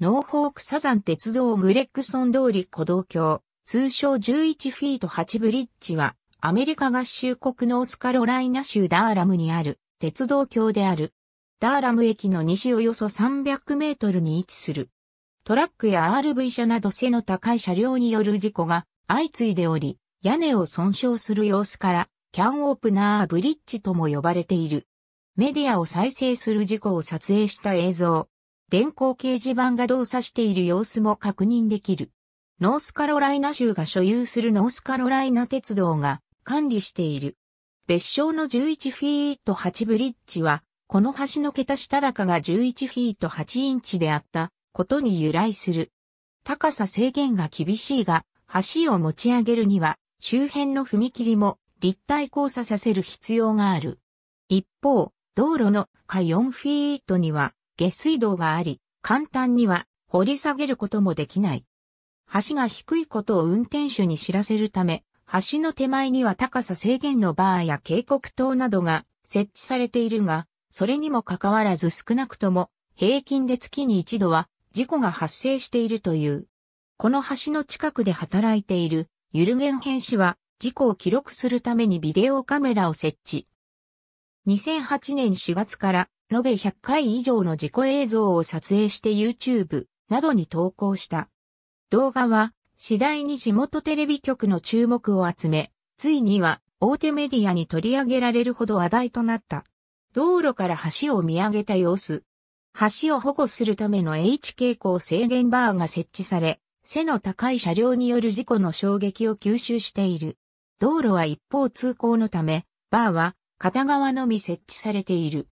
ノーフォークサザン鉄道グレッグソン通り古道橋、通称11フィート8ブリッジは、アメリカ合衆国ノースカロライナ州ダーラムにある鉄道橋である。ダーラム駅の西およそ300メートルに位置する。トラックや RV 車など背の高い車両による事故が相次いでおり、屋根を損傷する様子から、キャンオープナーブリッジとも呼ばれている。メディアを再生する事故を撮影した映像、電光掲示板が動作している様子も確認できる。ノースカロライナ州が所有するノースカロライナ鉄道が管理している。別称の11フィート8ブリッジは、この橋の桁下高が11フィート8インチであったことに由来する。高さ制限が厳しいが、橋を持ち上げるには、周辺の踏切も立体交差させる必要がある。一方、道路の下4フィートには、下水道があり、簡単には掘り下げることもできない。橋が低いことを運転手に知らせるため、橋の手前には高さ制限のバーや警告灯などが設置されているが、それにもかかわらず少なくとも平均で月に一度は事故が発生しているという。この橋の近くで働いているゆるげん編氏は事故を記録するためにビデオカメラを設置。2008年4月から延べ100回以上の自己映像を撮影して YouTube などに投稿した。動画は次第に地元テレビ局の注目を集め、ついには大手メディアに取り上げられるほど話題となった。道路から橋を見上げた様子。橋を保護するための H 傾向制限バーが設置され、背の高い車両による事故の衝撃を吸収している。道路は一方通行のため、バーは片側のみ設置されている。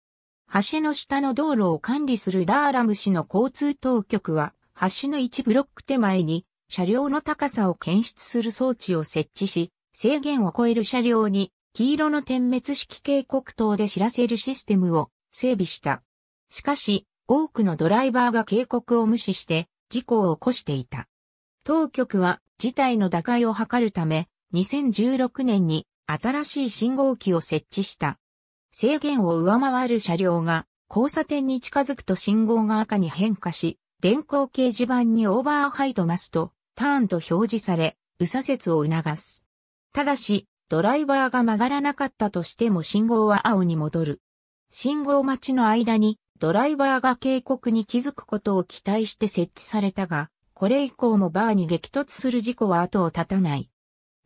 橋の下の道路を管理するダーラム市の交通当局は、橋の1ブロック手前に、車両の高さを検出する装置を設置し、制限を超える車両に、黄色の点滅式警告灯で知らせるシステムを整備した。しかし、多くのドライバーが警告を無視して、事故を起こしていた。当局は事態の打開を図るため、2016年に新しい信号機を設置した。制限を上回る車両が交差点に近づくと信号が赤に変化し、電光掲示板にオーバーハイドマスとターンと表示され、右左折を促す。ただし、ドライバーが曲がらなかったとしても信号は青に戻る。信号待ちの間にドライバーが警告に気づくことを期待して設置されたが、これ以降もバーに激突する事故は後を絶たない。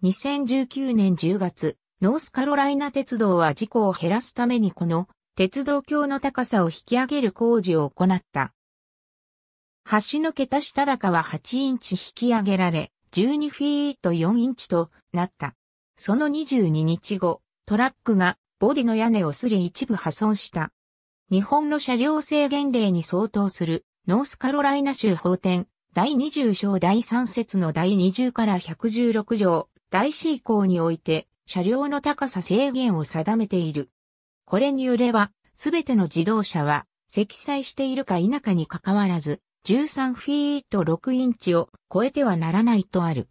2019年10月、ノースカロライナ鉄道は事故を減らすためにこの鉄道橋の高さを引き上げる工事を行った。橋の桁下高は8インチ引き上げられ、12フィート4インチとなった。その22日後、トラックがボディの屋根をすれ一部破損した。日本の車両制限令に相当するノースカロライナ州法典第20章第3節の第20から116条第4項において車両の高さ制限を定めている。これによれば、すべての自動車は、積載しているか否かにかかわらず、13フィート6インチを超えてはならないとある。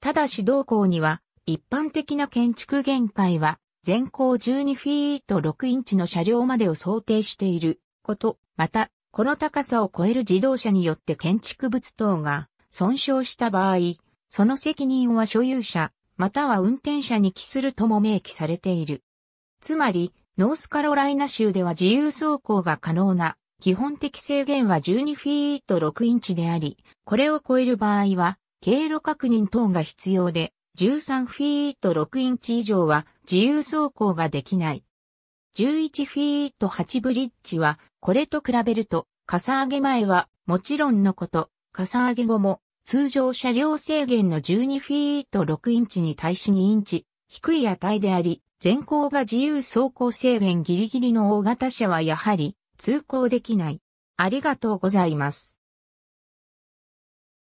ただし同行には、一般的な建築限界は、全高12フィート6インチの車両までを想定していること、また、この高さを超える自動車によって建築物等が損傷した場合、その責任は所有者、または運転者に帰するとも明記されている。つまり、ノースカロライナ州では自由走行が可能な基本的制限は12フィート6インチであり、これを超える場合は経路確認等が必要で、13フィート6インチ以上は自由走行ができない。11フィート8ブリッジは、これと比べると、かさ上げ前はもちろんのこと、かさ上げ後も通常車両制限の12フィート6インチに対し2インチ、低い値であり、前行が自由走行制限ギリギリの大型車はやはり通行できない。ありがとうございます。